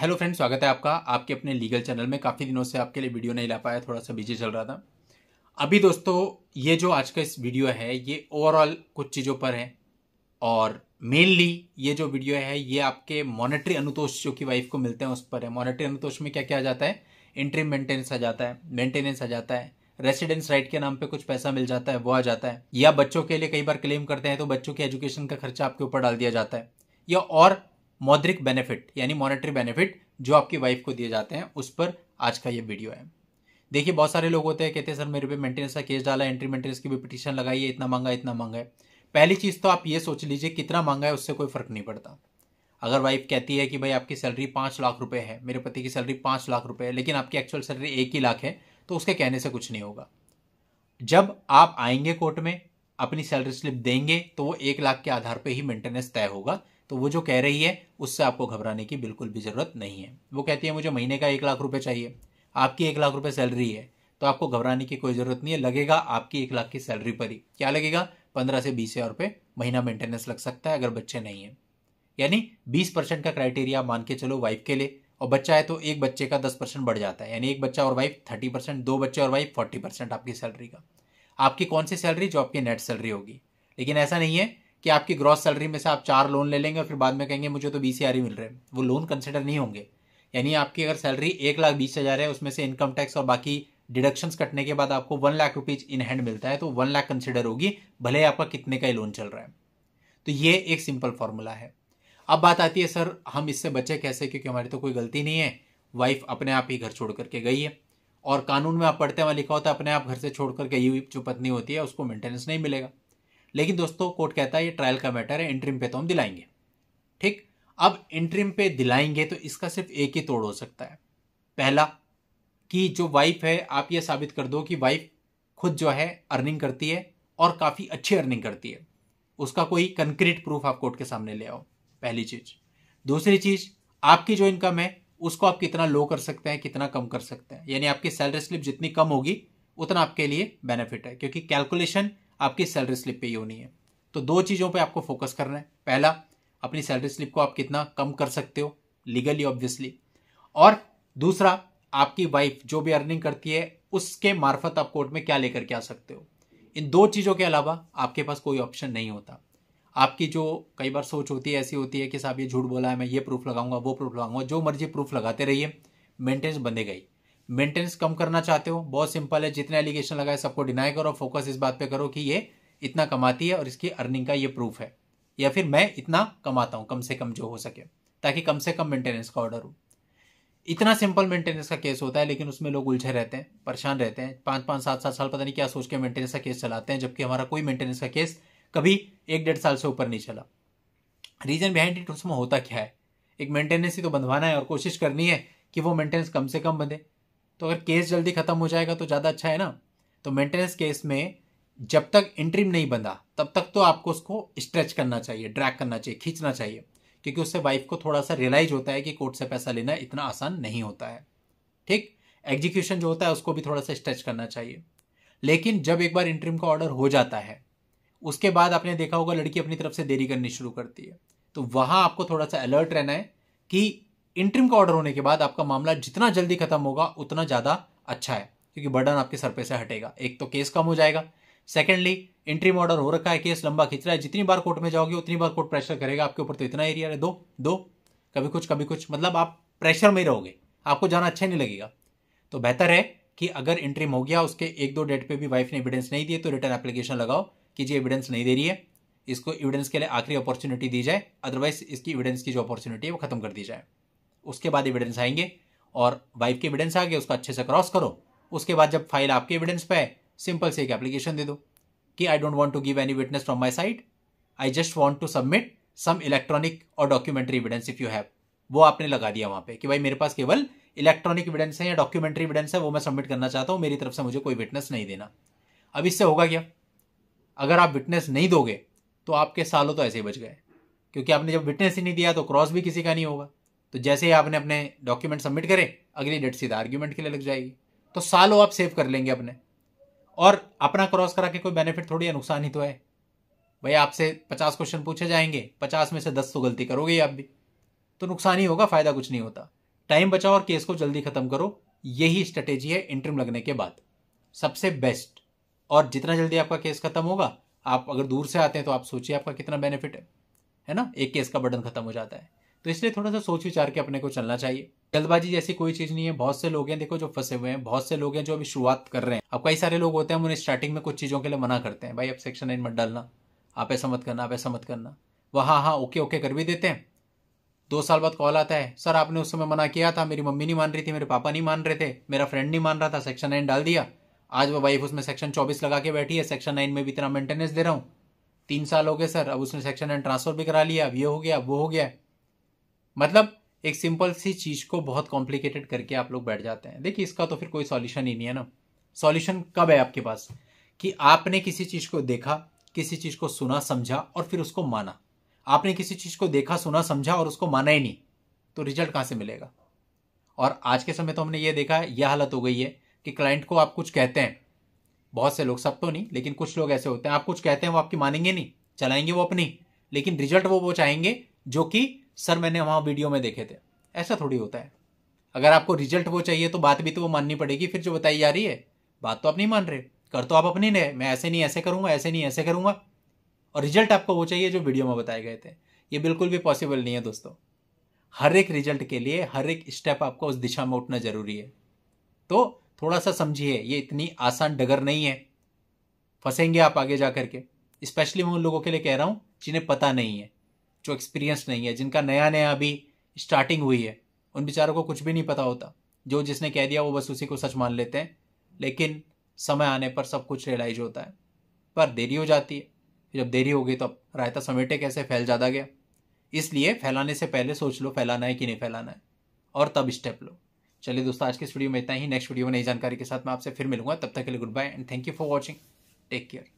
hello friend स्वागत है आपका आपके अपने लीगल चैनल में काफ़ी दिनों से आपके लिए वीडियो नहीं ला पाया थोड़ा सा बिजी चल रहा था अभी दोस्तों ये जो आज का इस वीडियो है ये ओवरऑल कुछ चीज़ों पर है और मेनली ये जो वीडियो है ये आपके मॉनेटरी अनुतोष जो कि वाइफ को मिलते हैं उस पर है मॉनेटरी अनुतोष में क्या क्या आ जाता है इंट्रीम मेंटेनेंस आ जाता है मेंटेनेंस आ जाता है रेसिडेंस राइट के नाम पे कुछ पैसा मिल जाता है वो आ जाता है या बच्चों के लिए कई बार क्लेम करते हैं तो बच्चों के एजुकेशन का खर्चा आपके ऊपर डाल दिया जाता है या और मौद्रिक बेनिफिट यानी मॉनेटरी बेनिफिट जो आपकी वाइफ को दिए जाते हैं उस पर आज का ये वीडियो है देखिए बहुत सारे लोग होते हैं कहते हैं सर मेरे पे मेंटेनेंस का केस डाला एंट्री मेंटेनेंस की भी पिटिशन लगाई है इतना मांगा इतना मांगा है पहली चीज़ तो आप ये सोच लीजिए कितना मांगा है उससे कोई फर्क नहीं पड़ता अगर वाइफ कहती है कि भाई आपकी सैलरी पाँच लाख रुपए है मेरे पति की सैलरी पाँच लाख रुपये है लेकिन आपकी एक्चुअल सैलरी एक ही लाख है तो उसके कहने से कुछ नहीं होगा जब आप आएंगे कोर्ट में अपनी सैलरी स्लिप देंगे तो वो एक लाख के आधार पर ही मेंटेनेंस तय होगा तो वो जो कह रही है उससे आपको घबराने की बिल्कुल भी ज़रूरत नहीं है वो कहती है मुझे महीने का एक लाख रुपये चाहिए आपकी एक लाख रुपये सैलरी है तो आपको घबराने की कोई ज़रूरत नहीं है लगेगा आपकी एक लाख की सैलरी पर ही क्या लगेगा पंद्रह से बीस हज़ार रुपये महीना मेंटेनेंस लग सकता है अगर बच्चे नहीं है यानी बीस परसेंट का क्राइटेरिया मान के चलो वाइफ के लिए और बच्चा है तो एक बच्चे का दस परसेंट बढ़ जाता है यानी एक बच्चा और वाइफ थर्टी परसेंट दो बच्चे और वाइफ फोर्टी परसेंट आपकी सैलरी का आपकी कौन सी सैलरी जो आपकी नेट सैलरी होगी लेकिन ऐसा नहीं है कि आपकी ग्रॉस सैलरी में से आप चार लोन ले लेंगे और फिर बाद में कहेंगे मुझे तो बीस हज़ार ही मिल रहे हैं वो लोन कंसिडर नहीं होंगे यानी आपकी अगर सैलरी एक लाख बीस हज़ार है उसमें से इनकम टैक्स और बाकी डिडक्शन कटने के बाद आपको one lakh rupees in hand मिलता है तो वन लाख कंसिडर होगी भले ही आपका कितने का ही लोन चल रहा है तो ये एक सिंपल फॉर्मूला है अब बात आती है सर हम इससे बचे कैसे क्योंकि हमारी तो कोई गलती नहीं है वाइफ अपने आप ही घर छोड़ करके गई है और कानून में आप पढ़ते हुए लिखा होता है अपने आप घर से छोड़ कर गई हुई जो पत्नी होती है उसको मेंटेनेंस नहीं मिलेगा लेकिन दोस्तों कोर्ट कहता है ये ट्रायल का मैटर है इंट्रीम पे तो हम दिलाएंगे ठीक अब इंट्रीम पे दिलाएंगे तो इसका सिर्फ एक ही तोड़ हो सकता है पहला कि जो वाइफ है आप ये साबित कर दो कि वाइफ खुद जो है अर्निंग करती है और काफ़ी अच्छी अर्निंग करती है उसका कोई कंक्रीट प्रूफ आप कोर्ट के सामने ले आओ पहली चीज़ दूसरी चीज़ आपकी जो इनकम है उसको आप कितना लो कर सकते हैं कितना कम कर सकते हैं यानी आपकी सैलरी स्लिप जितनी कम होगी उतना आपके लिए बेनिफिट है क्योंकि कैलकुलेशन आपकी सैलरी स्लिप पे ही होनी है तो दो चीज़ों पे आपको फोकस करना है पहला अपनी सैलरी स्लिप को आप कितना कम कर सकते हो लीगली ऑब्वियसली और दूसरा आपकी वाइफ जो भी अर्निंग करती है उसके मार्फत आप कोर्ट में क्या लेकर के आ सकते हो इन दो चीज़ों के अलावा आपके पास कोई ऑप्शन नहीं होता आपकी जो कई बार सोच होती है ऐसी होती है कि साहब ये झूठ बोला है मैं ये प्रूफ लगाऊंगा वो प्रूफ लगाऊंगा जो मर्जी प्रूफ लगाते रहिए मेंटेनेंस बंधे गई मेंटेनेंस कम करना चाहते हो बहुत सिंपल है जितने एलिगेशन लगाए सबको डिनाई करो फोकस इस बात पे करो कि ये इतना कमाती है और इसकी अर्निंग का ये प्रूफ है या फिर मैं इतना कमाता हूँ कम से कम जो हो सके ताकि कम से कम मेंटेनेंस का ऑर्डर हो इतना सिंपल मेंटेनेंस का केस होता है लेकिन उसमें लोग उलझे रहते हैं परेशान रहते हैं पाँच पाँच सात सात साल पता नहीं क्या सोच के मेंटेनेंस का केस चलाते हैं जबकि हमारा कोई मेंटेनेंस का केस कभी एक डेढ़ साल से ऊपर नहीं चला रीजन बिहाइंड इट उसमें होता क्या है एक मेंटेनेंस ही तो बंधवाना है और कोशिश करनी है कि वो मेंटेनेंस कम से कम बंधे तो अगर केस जल्दी ख़त्म हो जाएगा तो ज़्यादा अच्छा है ना तो मेंटेनेंस केस में जब तक इंट्रीम नहीं बंधा तब तक तो आपको उसको स्ट्रेच करना चाहिए ड्रैक करना चाहिए खींचना चाहिए क्योंकि उससे वाइफ को थोड़ा सा रियलाइज होता है कि कोर्ट से पैसा लेना इतना आसान नहीं होता है ठीक एग्जीक्यूशन जो होता है उसको भी थोड़ा सा स्ट्रेच करना चाहिए लेकिन जब एक बार इंट्रीम का ऑर्डर हो जाता है उसके बाद आपने देखा होगा लड़की अपनी तरफ से देरी करनी शुरू करती है तो वहां आपको थोड़ा सा अलर्ट रहना है कि इंट्रीम का ऑर्डर होने के बाद आपका मामला जितना जल्दी खत्म होगा उतना ज़्यादा अच्छा है क्योंकि बर्डन आपके सर पे से हटेगा एक तो केस कम हो जाएगा सेकेंडली इंट्रीम ऑर्डर हो रखा है केस लंबा खींच रहा है जितनी बार कोर्ट में जाओगे उतनी बार कोर्ट प्रेशर करेगा आपके ऊपर तो इतना एरिया है दो दो कभी कुछ कभी कुछ मतलब आप प्रेशर में ही रहोगे आपको जाना अच्छा नहीं लगेगा तो बेहतर है कि अगर इंट्रीम हो गया उसके एक दो डेट पे भी वाइफ ने एविडेंस नहीं दिए तो रिटर्न एप्लीकेशन लगाओ कि जी एविडेंस नहीं दे रही है इसको एविडेंस के लिए आखिरी अपॉर्चुनिटी दी जाए अदरवाइज इसकी एविडेंस की जो अपॉर्चुनिटी है वो खत्म कर दी जाए उसके बाद एविडेंस आएंगे और वाइफ के एविडेंस आ गए उसको अच्छे से क्रॉस करो उसके बाद जब फाइल आपके एविडेंस पे है सिंपल से एक एप्लीकेशन दे दो कि I don't want to give any witness from my side I just want to submit some electronic और documentary evidence if you have वो आपने लगा दिया वहां पे कि भाई मेरे पास केवल इलेक्ट्रॉनिक एविडेंस है या डॉक्यूमेंट्री एविडेंस है वो मैं सबमिट करना चाहता हूँ मेरी तरफ से मुझे कोई विटनेस नहीं देना अब इससे होगा क्या अगर आप विटनेस नहीं दोगे तो आपके सालों तो ऐसे ही बच गए क्योंकि आपने जब विटनेस ही नहीं दिया तो क्रॉस भी किसी का नहीं होगा तो जैसे ही आपने अपने डॉक्यूमेंट सबमिट करे अगली डेट सीधा आर्ग्यूमेंट के लिए लग जाएगी तो सालों आप सेव कर लेंगे अपने और अपना क्रॉस करा के कोई बेनिफिट थोड़ी या नुकसान ही तो है भाई आपसे पचास क्वेश्चन पूछे जाएंगे पचास में से दस तो गलती करोगे आप भी तो नुकसान ही होगा फायदा कुछ नहीं होता टाइम बचाओ और केस को जल्दी खत्म करो यही स्ट्रेटेजी है इंटरम लगने के बाद सबसे बेस्ट और जितना जल्दी आपका केस खत्म होगा आप अगर दूर से आते हैं तो आप सोचिए आपका कितना बेनिफिट है है ना एक केस का बटन खत्म हो जाता है तो इसलिए थोड़ा सा सोच विचार के अपने को चलना चाहिए जल्दबाजी जैसी कोई चीज नहीं है बहुत से लोग हैं देखो जो फंसे हुए हैं बहुत से लोग हैं जो अभी शुरुआत कर रहे हैं अब कई सारे लोग होते हैं उन्हें स्टार्टिंग में कुछ चीजों के लिए मना करते हैं भाई अब सेक्शन नाइन मत डालना आप ऐसा मत करना आप ऐसा मत करना वह हाँ हाँ ओके ओके कर भी देते हैं दो साल बाद कॉल आता है सर आपने उस समय मना किया था मेरी मम्मी नहीं मान रही थी मेरे पापा नहीं मान रहे थे मेरा फ्रेंड नहीं मान रहा था सेक्शन नाइन डाल दिया आज वो वाइफ उसमें सेक्शन चौबीस लगा के बैठी है सेक्शन नाइन में भी इतना मेंटेनेंस दे रहा हूँ तीन साल हो गए सर अब उसने सेक्शन नाइन ट्रांसफर भी करा लिया अब ये हो गया अब वो हो गया मतलब एक सिंपल सी चीज़ को बहुत कॉम्प्लिकेटेड करके आप लोग बैठ जाते हैं देखिए इसका तो फिर कोई सॉल्यूशन ही नहीं है ना सॉल्यूशन कब है आपके पास कि आपने किसी चीज़ को देखा किसी चीज़ को सुना समझा और फिर उसको माना आपने किसी चीज़ को देखा सुना समझा और उसको माना ही नहीं तो रिजल्ट कहाँ से मिलेगा और आज के समय तो हमने ये देखा है यह हालत हो गई है कि क्लाइंट को आप कुछ कहते हैं बहुत से लोग सब तो नहीं लेकिन कुछ लोग ऐसे होते हैं आप कुछ कहते हैं वो आपकी मानेंगे नहीं चलाएंगे वो अपनी लेकिन रिजल्ट वो वो चाहेंगे जो कि सर मैंने वहाँ वीडियो में देखे थे ऐसा थोड़ी होता है अगर आपको रिजल्ट वो चाहिए तो बात भी तो वो माननी पड़ेगी फिर जो बताई जा रही है बात तो आप नहीं मान रहे कर तो आप अपनी ने मैं ऐसे नहीं ऐसे करूँगा ऐसे नहीं ऐसे करूँगा और रिजल्ट आपको वो चाहिए जो वीडियो में बताए गए थे ये बिल्कुल भी पॉसिबल नहीं है दोस्तों हर एक रिजल्ट के लिए हर एक स्टेप आपको उस दिशा में उठना जरूरी है तो थोड़ा सा समझिए ये इतनी आसान डगर नहीं है फंसेंगे आप आगे जा करके स्पेशली मैं उन लोगों के लिए कह रहा हूँ जिन्हें पता नहीं है जो एक्सपीरियंस नहीं है जिनका नया नया अभी स्टार्टिंग हुई है उन बेचारों को कुछ भी नहीं पता होता जो जिसने कह दिया वो बस उसी को सच मान लेते हैं लेकिन समय आने पर सब कुछ रियलाइज होता है पर देरी हो जाती है जब देरी हो गई तो अब रायता समेटे कैसे फैल ज़्यादा गया इसलिए फैलाने से पहले सोच लो फैलाना है कि नहीं फैलाना है और तब स्टेप लो चलिए दोस्तों आज के इस वीडियो में इतना ही नेक्स्ट वीडियो में नई जानकारी के साथ मैं आपसे फिर मिलूंगा तब तक के लिए good bye and thank you for watching take care